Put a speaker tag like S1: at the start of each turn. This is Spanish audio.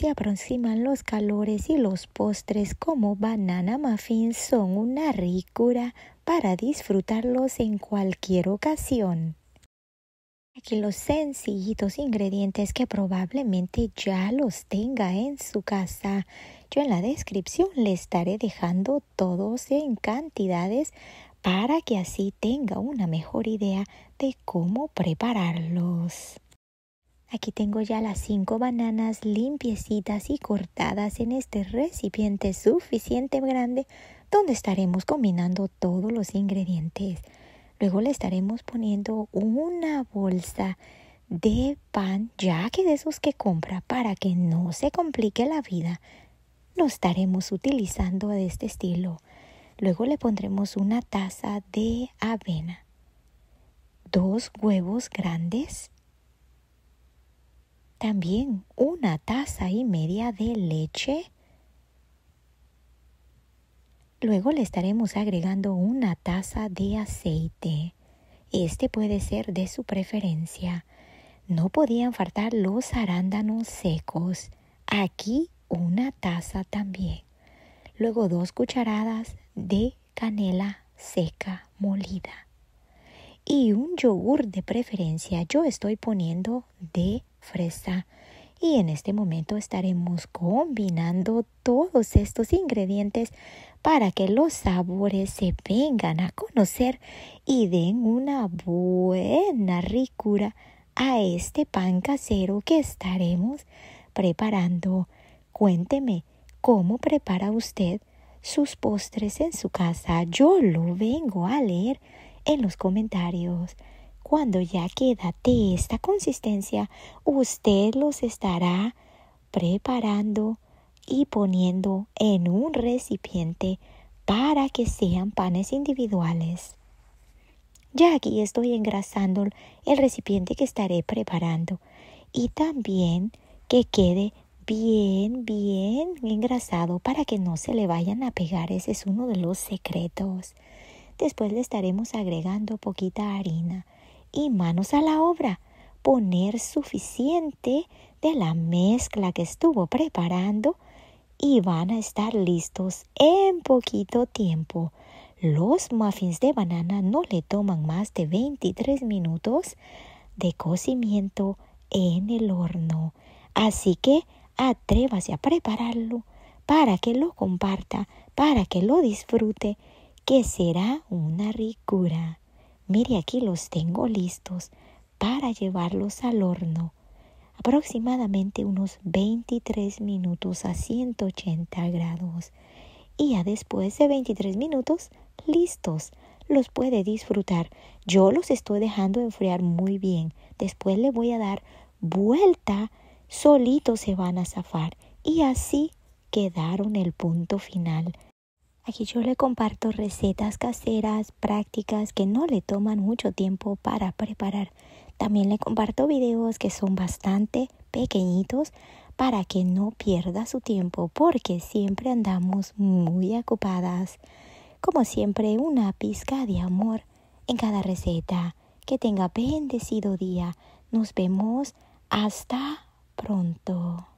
S1: Se aproximan los calores y los postres como banana muffin son una ricura para disfrutarlos en cualquier ocasión. Aquí los sencillitos ingredientes que probablemente ya los tenga en su casa. Yo en la descripción le estaré dejando todos en cantidades para que así tenga una mejor idea de cómo prepararlos. Aquí tengo ya las cinco bananas limpiecitas y cortadas en este recipiente suficiente grande donde estaremos combinando todos los ingredientes. Luego le estaremos poniendo una bolsa de pan, ya que de esos que compra para que no se complique la vida, No estaremos utilizando de este estilo. Luego le pondremos una taza de avena, dos huevos grandes, también una taza y media de leche. Luego le estaremos agregando una taza de aceite. Este puede ser de su preferencia. No podían faltar los arándanos secos. Aquí una taza también. Luego dos cucharadas de canela seca molida. Y un yogur de preferencia. Yo estoy poniendo de fresa. Y en este momento estaremos combinando todos estos ingredientes para que los sabores se vengan a conocer y den una buena ricura a este pan casero que estaremos preparando. Cuénteme, ¿cómo prepara usted sus postres en su casa? Yo lo vengo a leer en los comentarios. Cuando ya queda de esta consistencia, usted los estará preparando y poniendo en un recipiente para que sean panes individuales. Ya aquí estoy engrasando el recipiente que estaré preparando y también que quede bien, bien engrasado para que no se le vayan a pegar. Ese es uno de los secretos. Después le estaremos agregando poquita harina y manos a la obra, poner suficiente de la mezcla que estuvo preparando y van a estar listos en poquito tiempo. Los muffins de banana no le toman más de 23 minutos de cocimiento en el horno. Así que atrévase a prepararlo para que lo comparta, para que lo disfrute, que será una ricura. Mire, aquí los tengo listos para llevarlos al horno aproximadamente unos 23 minutos a 180 grados. Y ya después de 23 minutos, listos, los puede disfrutar. Yo los estoy dejando enfriar muy bien. Después le voy a dar vuelta, solitos se van a zafar. Y así quedaron el punto final. Aquí yo le comparto recetas caseras, prácticas que no le toman mucho tiempo para preparar. También le comparto videos que son bastante pequeñitos para que no pierda su tiempo porque siempre andamos muy ocupadas. Como siempre, una pizca de amor en cada receta. Que tenga bendecido día. Nos vemos hasta pronto.